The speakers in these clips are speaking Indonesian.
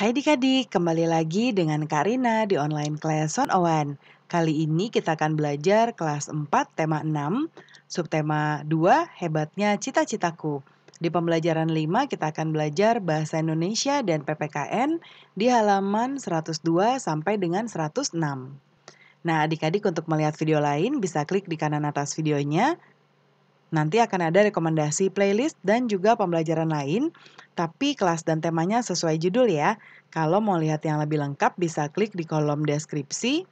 Hai adik-adik, kembali lagi dengan Karina di online class on Owen. Kali ini kita akan belajar kelas 4 tema 6, subtema 2 hebatnya cita-citaku. Di pembelajaran 5 kita akan belajar bahasa Indonesia dan PPKN di halaman 102 sampai dengan 106. Nah, adik-adik untuk melihat video lain bisa klik di kanan atas videonya Nanti akan ada rekomendasi playlist dan juga pembelajaran lain, tapi kelas dan temanya sesuai judul ya. Kalau mau lihat yang lebih lengkap bisa klik di kolom deskripsi.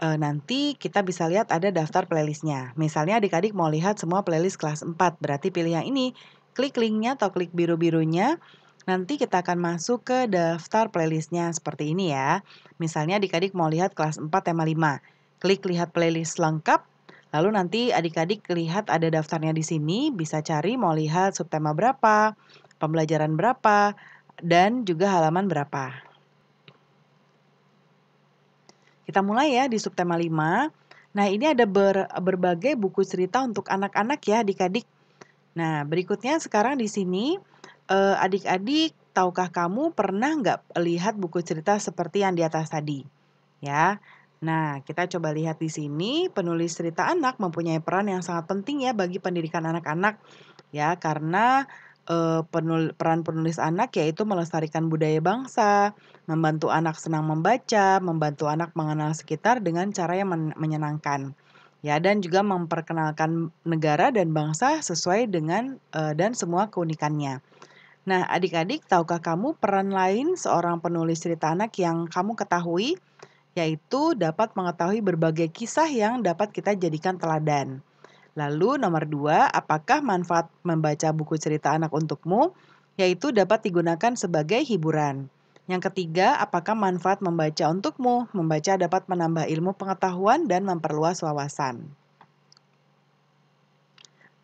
E, nanti kita bisa lihat ada daftar playlistnya. Misalnya adik-adik mau lihat semua playlist kelas 4, berarti pilih yang ini. Klik linknya atau klik biru-birunya. Nanti kita akan masuk ke daftar playlistnya seperti ini ya. Misalnya adik-adik mau lihat kelas 4 tema 5. Klik lihat playlist lengkap, Lalu nanti adik-adik lihat ada daftarnya di sini, bisa cari mau lihat subtema berapa, pembelajaran berapa, dan juga halaman berapa. Kita mulai ya di subtema 5. Nah, ini ada ber, berbagai buku cerita untuk anak-anak ya adik-adik. Nah, berikutnya sekarang di sini eh, adik-adik tahukah kamu pernah nggak lihat buku cerita seperti yang di atas tadi? Ya, Nah, kita coba lihat di sini, penulis cerita anak mempunyai peran yang sangat penting ya bagi pendidikan anak-anak. Ya, karena eh, penul peran penulis anak yaitu melestarikan budaya bangsa, membantu anak senang membaca, membantu anak mengenal sekitar dengan cara yang men menyenangkan. Ya, dan juga memperkenalkan negara dan bangsa sesuai dengan eh, dan semua keunikannya. Nah, adik-adik, tahukah kamu peran lain seorang penulis cerita anak yang kamu ketahui? yaitu dapat mengetahui berbagai kisah yang dapat kita jadikan teladan. Lalu nomor dua, apakah manfaat membaca buku cerita anak untukmu? Yaitu dapat digunakan sebagai hiburan. Yang ketiga, apakah manfaat membaca untukmu? Membaca dapat menambah ilmu pengetahuan dan memperluas wawasan.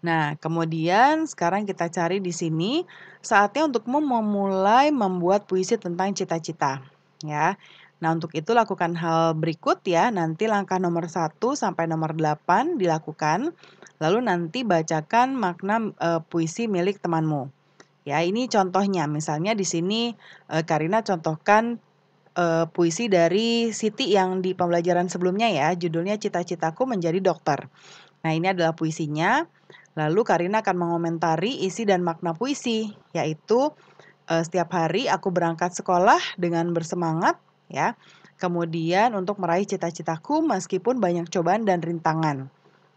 Nah, kemudian sekarang kita cari di sini saatnya untukmu memulai membuat puisi tentang cita-cita, ya. Nah, untuk itu lakukan hal berikut ya. Nanti langkah nomor 1 sampai nomor 8 dilakukan. Lalu nanti bacakan makna e, puisi milik temanmu. Ya, ini contohnya. Misalnya di sini e, Karina contohkan e, puisi dari Siti yang di pembelajaran sebelumnya ya. Judulnya Cita-citaku menjadi dokter. Nah, ini adalah puisinya. Lalu Karina akan mengomentari isi dan makna puisi, yaitu setiap hari aku berangkat sekolah dengan bersemangat ya. Kemudian untuk meraih cita-citaku meskipun banyak cobaan dan rintangan.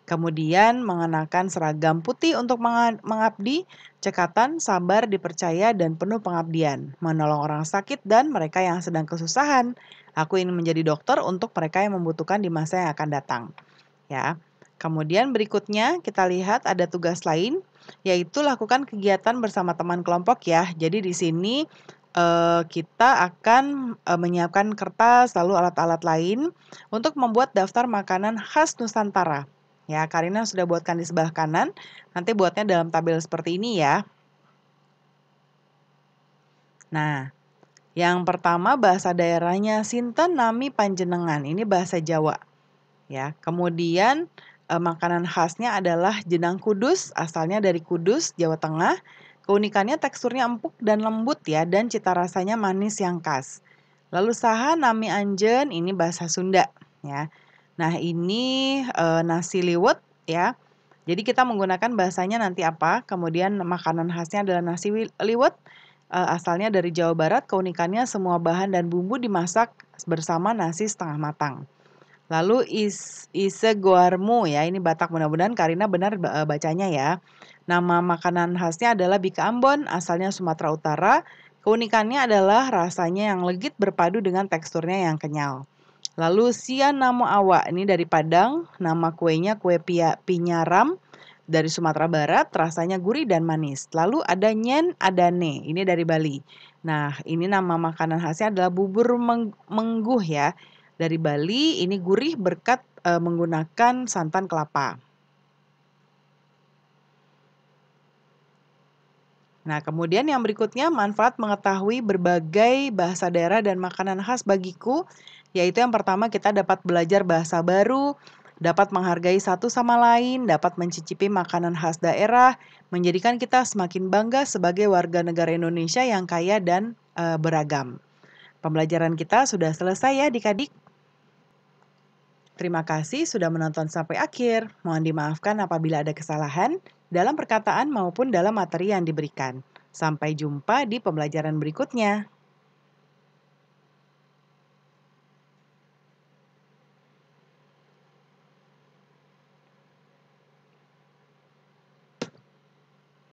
Kemudian mengenakan seragam putih untuk mengabdi, cekatan, sabar, dipercaya, dan penuh pengabdian. Menolong orang sakit dan mereka yang sedang kesusahan. Aku ingin menjadi dokter untuk mereka yang membutuhkan di masa yang akan datang. Ya. Kemudian berikutnya kita lihat ada tugas lain yaitu lakukan kegiatan bersama teman kelompok ya. Jadi di sini uh, kita akan, uh, menyiapkan kertas lalu alat-alat lain untuk membuat daftar makanan khas Nusantara. Ya, Karina sudah buatkan di sebelah kanan, nanti buatnya dalam tabel seperti ini ya. Nah, yang pertama bahasa daerahnya Sinten Nami Panjenengan, ini bahasa Jawa. Ya, kemudian e, makanan khasnya adalah jenang kudus, asalnya dari Kudus, Jawa Tengah. Keunikannya teksturnya empuk dan lembut ya dan cita rasanya manis yang khas. Lalu saha nami anjen ini bahasa Sunda ya. Nah, ini e, nasi liwet ya. Jadi kita menggunakan bahasanya nanti apa? Kemudian makanan khasnya adalah nasi liwet e, asalnya dari Jawa Barat. Keunikannya semua bahan dan bumbu dimasak bersama nasi setengah matang. Lalu is ise ya, ini Batak mudah-mudahan Karina benar bacanya ya. Nama makanan khasnya adalah bika Ambon, asalnya Sumatera Utara. Keunikannya adalah rasanya yang legit berpadu dengan teksturnya yang kenyal. Lalu Sia Namo Awa, ini dari Padang, nama kuenya kue pia, pinyaram dari Sumatera Barat, rasanya gurih dan manis. Lalu ada Nyen Adane, ini dari Bali. Nah, ini nama makanan khasnya adalah bubur meng mengguh ya. Dari Bali, ini gurih berkat e, menggunakan santan kelapa. Nah, kemudian yang berikutnya manfaat mengetahui berbagai bahasa daerah dan makanan khas bagiku, yaitu yang pertama kita dapat belajar bahasa baru, dapat menghargai satu sama lain, dapat mencicipi makanan khas daerah, menjadikan kita semakin bangga sebagai warga negara Indonesia yang kaya dan e, beragam. Pembelajaran kita sudah selesai ya, dikadik Terima kasih sudah menonton sampai akhir. Mohon dimaafkan apabila ada kesalahan dalam perkataan maupun dalam materi yang diberikan. Sampai jumpa di pembelajaran berikutnya.